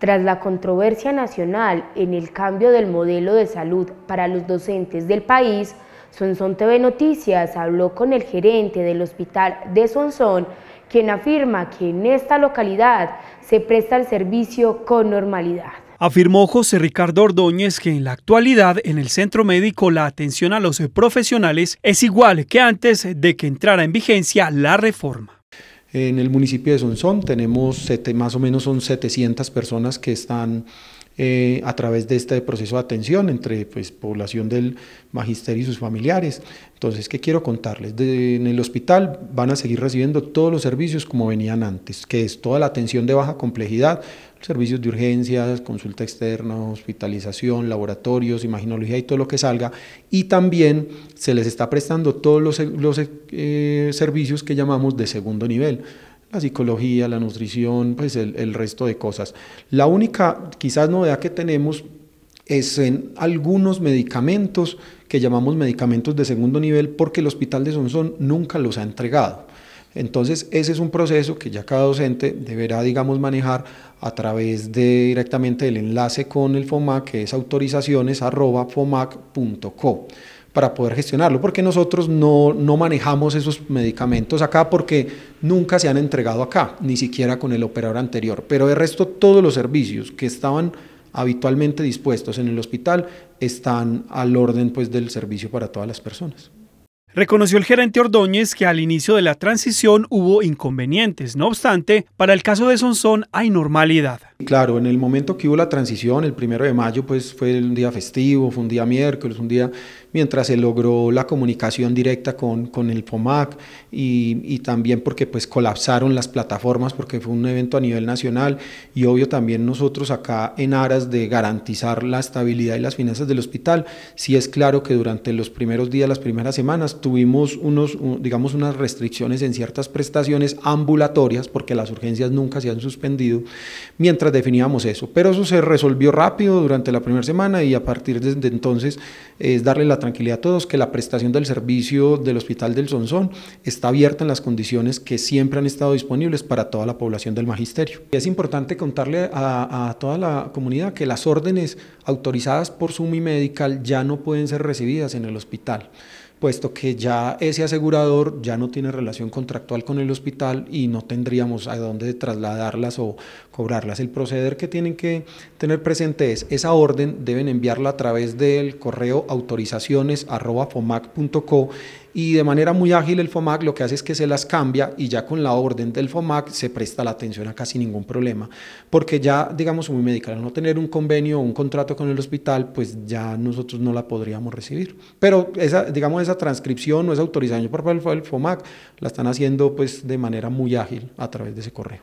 Tras la controversia nacional en el cambio del modelo de salud para los docentes del país, Sonsón TV Noticias habló con el gerente del hospital de Sonsón, quien afirma que en esta localidad se presta el servicio con normalidad. Afirmó José Ricardo Ordóñez que en la actualidad en el centro médico la atención a los profesionales es igual que antes de que entrara en vigencia la reforma. En el municipio de Sonsón tenemos más o menos son 700 personas que están eh, a través de este proceso de atención entre pues, población del magisterio y sus familiares. Entonces, ¿qué quiero contarles? en el hospital van a seguir recibiendo todos los servicios como venían antes, que es toda la atención de baja complejidad, servicios de urgencias, consulta externa, hospitalización, laboratorios, imaginología y todo lo que salga. Y también se les está prestando todos los, eh, servicios que llamamos de segundo nivel la psicología, la nutrición, pues el, resto de cosas. La única quizás novedad que tenemos es en algunos medicamentos que llamamos medicamentos de segundo nivel porque el hospital de Sonson nunca los ha entregado. Entonces, ese es un proceso que ya cada docente deberá, digamos, manejar a través de directamente el enlace con el FOMAC, que es autorizaciones.fomac.co para poder gestionarlo, porque nosotros no, manejamos esos medicamentos acá porque nunca se han entregado acá, ni siquiera con el operador anterior. Pero de resto, todos los servicios que estaban habitualmente dispuestos en el hospital están al orden pues, del servicio para todas las personas. Reconoció el gerente Ordóñez que al inicio de la transición hubo inconvenientes, no obstante, para el caso de Sonsón hay normalidad. Claro, en el momento que hubo la transición, el primero de mayo, pues fue un día festivo, fue un día miércoles, un día mientras se logró la comunicación directa con, con el FOMAC y, y, también porque pues colapsaron las plataformas porque fue un evento a nivel nacional y obvio también nosotros acá en aras de garantizar la estabilidad y las finanzas del hospital, sí es claro que durante los primeros días, las primeras semanas, tuvimos unos, digamos, unas restricciones en ciertas prestaciones ambulatorias, porque las urgencias nunca se han suspendido, mientras definíamos eso. Pero eso se resolvió rápido durante la primera semana y a partir de entonces es darle la tranquilidad a todos que la prestación del servicio del Hospital del Sonsón está abierta en las condiciones que siempre han estado disponibles para toda la población del magisterio. Es importante contarle a, a toda la comunidad que las órdenes autorizadas por Sumi Medical ya no pueden ser recibidas en el hospital puesto que ya ese asegurador ya no tiene relación contractual con el hospital y no tendríamos a dónde trasladarlas o cobrarlas. El proceder que tienen que tener presente es esa orden deben enviarla a través del correo autorizaciones@fomac.co y de manera muy ágil el FOMAC lo que hace es que se las cambia y ya con la orden del FOMAC se presta la atención a casi ningún problema, porque ya, digamos, muy médica, al no tener un convenio o un contrato con el hospital, pues ya nosotros no la podríamos recibir. Pero esa, digamos, esa transcripción o esa autorización por parte del FOMAC la están haciendo pues de manera muy ágil a través de ese correo.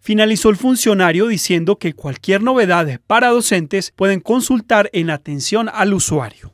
Finalizó el funcionario diciendo que cualquier novedad para docentes pueden consultar en atención al usuario.